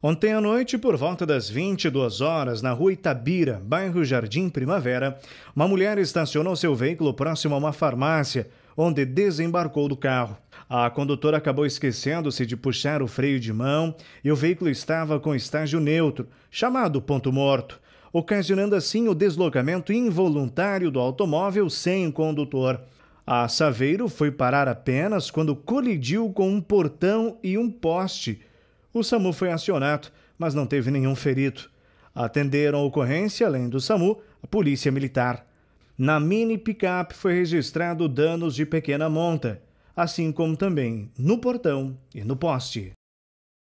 Ontem à noite, por volta das 22 horas, na rua Itabira, bairro Jardim Primavera, uma mulher estacionou seu veículo próximo a uma farmácia, onde desembarcou do carro. A condutora acabou esquecendo-se de puxar o freio de mão e o veículo estava com estágio neutro, chamado ponto morto, ocasionando assim o deslocamento involuntário do automóvel sem condutor. A Saveiro foi parar apenas quando colidiu com um portão e um poste o SAMU foi acionado, mas não teve nenhum ferido. Atenderam a ocorrência, além do SAMU, a Polícia Militar. Na mini picape foi registrado danos de pequena monta, assim como também no portão e no poste.